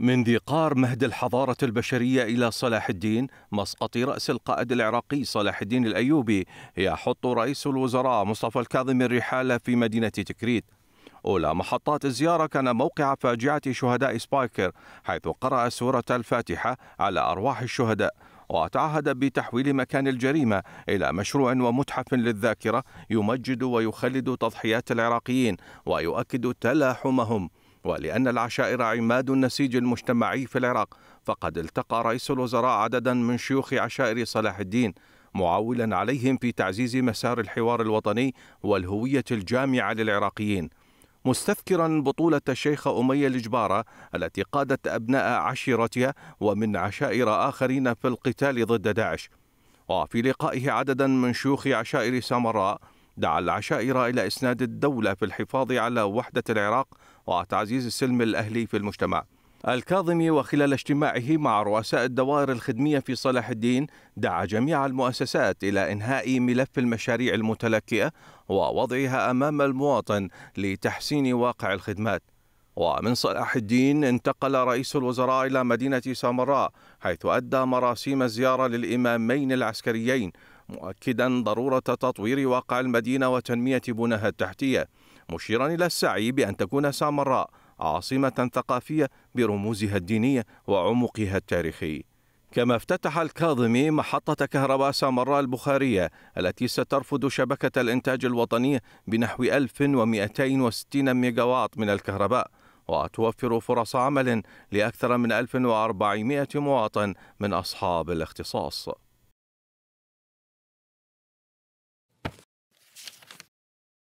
من ذي قار مهد الحضارة البشرية إلى صلاح الدين مسقط رأس القائد العراقي صلاح الدين الأيوبي يحط رئيس الوزراء مصطفى الكاظم الرحالة في مدينة تكريت أولى محطات الزيارة كان موقع فاجعة شهداء سبايكر حيث قرأ سورة الفاتحة على أرواح الشهداء وتعهد بتحويل مكان الجريمة إلى مشروع ومتحف للذاكرة يمجد ويخلد تضحيات العراقيين ويؤكد تلاحمهم ولأن العشائر عماد النسيج المجتمعي في العراق فقد التقى رئيس الوزراء عددا من شيوخ عشائر صلاح الدين معولا عليهم في تعزيز مسار الحوار الوطني والهوية الجامعة للعراقيين مستذكرا بطولة الشيخة أمية الجبارة التي قادت أبناء عشيرتها ومن عشائر آخرين في القتال ضد داعش وفي لقائه عددا من شيوخ عشائر سامراء دعا العشائر إلى إسناد الدولة في الحفاظ على وحدة العراق وتعزيز السلم الأهلي في المجتمع الكاظمي وخلال اجتماعه مع رؤساء الدوائر الخدمية في صلاح الدين دعا جميع المؤسسات إلى إنهاء ملف المشاريع المتلكئة ووضعها أمام المواطن لتحسين واقع الخدمات ومن صلاح الدين انتقل رئيس الوزراء إلى مدينة سامراء حيث أدى مراسيم الزيارة للإمامين العسكريين مؤكدا ضرورة تطوير واقع المدينة وتنمية بناها التحتية مشيرا إلى السعي بأن تكون سامراء عاصمة ثقافية برموزها الدينية وعمقها التاريخي كما افتتح الكاظمي محطة كهرباء سامراء البخارية التي سترفض شبكة الإنتاج الوطنية بنحو 1260 ميجاوات من الكهرباء وتوفر فرص عمل لأكثر من 1400 مواطن من أصحاب الاختصاص